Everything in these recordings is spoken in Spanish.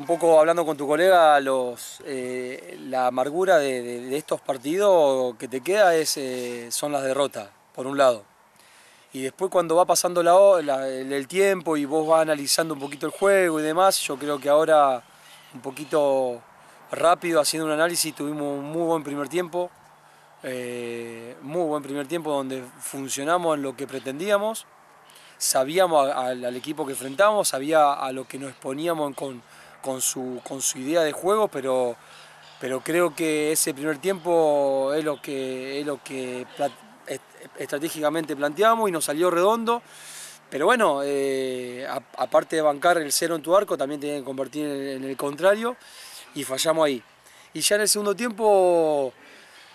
un poco hablando con tu colega, eh, la amargura de, estos partidos que te queda es, eh, son las derrotas, por un lado. Y después cuando va pasando el tiempo y vos vas analizando un poquito el juego y demás, yo creo que ahora un poquito rápido, haciendo un análisis, tuvimos un muy buen primer tiempo. Eh, muy buen primer tiempo donde funcionamos en lo que pretendíamos sabíamos al, equipo que enfrentamos, sabía a lo que nos exponíamos con, con su, con su idea de juego, pero, pero creo que ese primer tiempo es lo que, es lo que estratégicamente planteamos y nos salió redondo. Pero bueno, eh, aparte de bancar el cero en tu arco, también tienen que convertir en, el contrario y fallamos ahí. Y ya en el segundo tiempo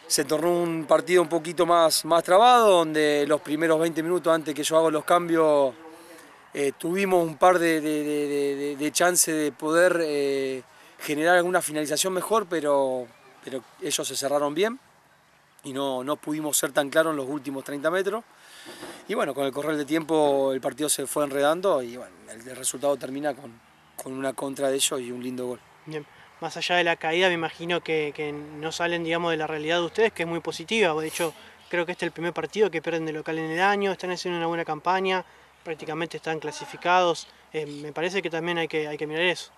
se tornó un partido un poquito más, más trabado, donde los primeros 20 minutos antes que yo hago los cambios eh, tuvimos un par de, de, de, chances de poder eh, generar alguna finalización mejor, pero, pero ellos se cerraron bien y no, no pudimos ser tan claros en los últimos 30 metros. Y bueno, con el correr de tiempo el partido se fue enredando y bueno, el, resultado termina con, una contra de ellos y un lindo gol. Más allá de la caída, me imagino que, no salen digamos, de la realidad de ustedes, que es muy positiva. De hecho, creo que este es el primer partido que pierden de local en el año, están haciendo una buena campaña, prácticamente están clasificados. Eh, me parece que también hay que, hay que mirar eso.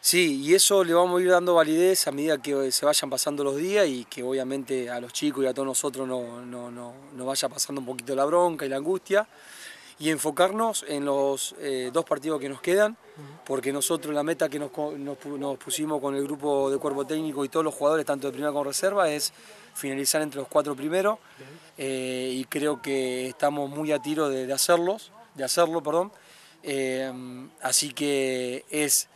Sí, y eso le vamos a ir dando validez a medida que eh, se vayan pasando los días y que obviamente a los chicos y a todos nosotros nos no, vaya pasando un poquito la bronca y la angustia y enfocarnos en los eh, dos partidos que nos quedan, porque nosotros la meta que nos, pusimos con el grupo de cuerpo técnico y todos los jugadores, tanto de primera como reserva, es finalizar entre los cuatro primeros eh, y creo que estamos muy a tiro de, hacerlos, de hacerlo, perdón. Eh, así que es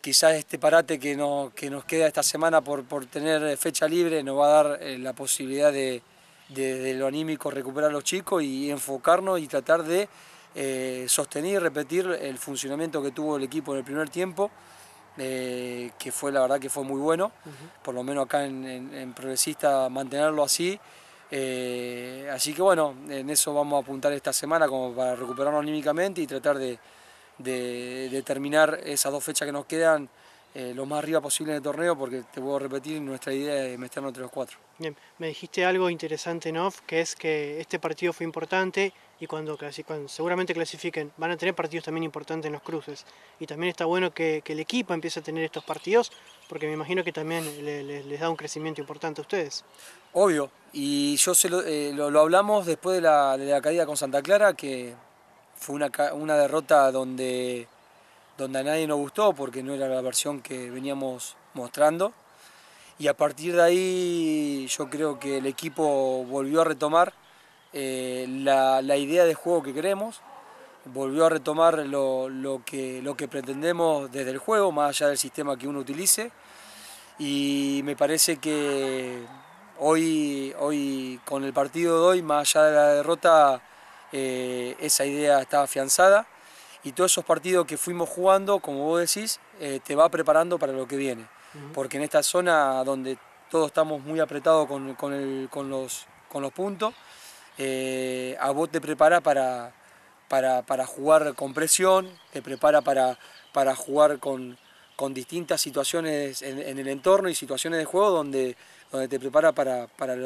quizás este parate que, no, que nos queda esta semana por, por tener fecha libre nos va a dar la posibilidad de, de lo anímico recuperar a los chicos y enfocarnos y tratar de eh, sostener y repetir el funcionamiento que tuvo el equipo en el primer tiempo, eh, que fue la verdad que fue muy bueno, por lo menos acá en, Progresista mantenerlo así. Eh, así que bueno, en eso vamos a apuntar esta semana como para recuperarnos anímicamente y tratar de, de, de terminar esas dos fechas que nos quedan eh, lo más arriba posible en el torneo, porque te puedo repetir, nuestra idea es meternos entre los cuatro. Bien, me dijiste algo interesante, off que es que este partido fue importante y cuando, seguramente clasifiquen van a tener partidos también importantes en los cruces. Y también está bueno que, el equipo empiece a tener estos partidos, porque me imagino que también les da un crecimiento importante a ustedes. Obvio, y yo se lo, eh, hablamos después de la, caída con Santa Clara, que fue una, una derrota donde donde a nadie nos gustó porque no era la versión que veníamos mostrando. Y a partir de ahí yo creo que el equipo volvió a retomar eh, la, idea de juego que queremos, volvió a retomar lo, que, lo que pretendemos desde el juego, más allá del sistema que uno utilice. Y me parece que hoy, hoy con el partido de hoy, más allá de la derrota, eh, esa idea está afianzada y todos esos partidos que fuimos jugando, como vos decís, eh, te va preparando para lo que viene. Porque en esta zona donde todos estamos muy apretados con, los, con los, puntos, eh, a vos te prepara para, para, jugar con presión, te prepara para, para jugar con, distintas situaciones en, el entorno y situaciones de juego donde, te prepara para,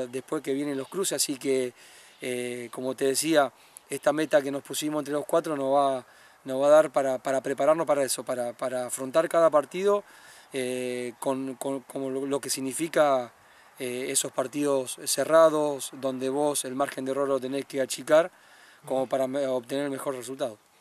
después que vienen los cruces. Así que, eh, como te decía, esta meta que nos pusimos entre los cuatro nos va nos va a dar para, prepararnos para eso, para, afrontar cada partido eh, con, lo que significa eh, esos partidos cerrados, donde vos el margen de error lo tenés que achicar como para obtener el mejor resultado.